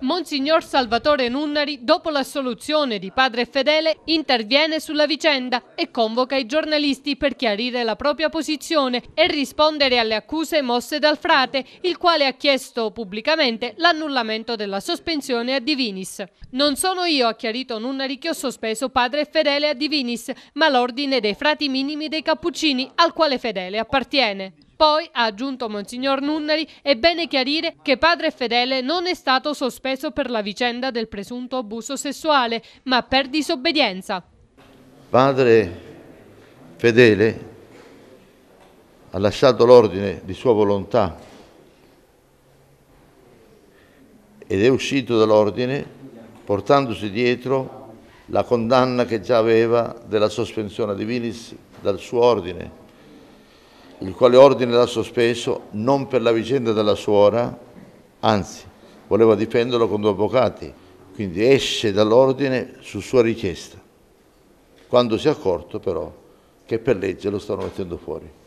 Monsignor Salvatore Nunnari, dopo l'assoluzione di padre Fedele, interviene sulla vicenda e convoca i giornalisti per chiarire la propria posizione e rispondere alle accuse mosse dal frate, il quale ha chiesto pubblicamente l'annullamento della sospensione a Divinis. Non sono io, ha chiarito Nunnari, che ho sospeso padre Fedele a Divinis, ma l'ordine dei frati minimi dei Cappuccini, al quale Fedele appartiene. Poi, ha aggiunto Monsignor Nunnari, è bene chiarire che padre Fedele non è stato sospeso per la vicenda del presunto abuso sessuale, ma per disobbedienza. Padre Fedele ha lasciato l'ordine di sua volontà ed è uscito dall'ordine portandosi dietro la condanna che già aveva della sospensione di Vinis dal suo ordine il quale ordine l'ha sospeso non per la vicenda della suora, anzi voleva difenderlo con due avvocati, quindi esce dall'ordine su sua richiesta, quando si è accorto però che per legge lo stanno mettendo fuori.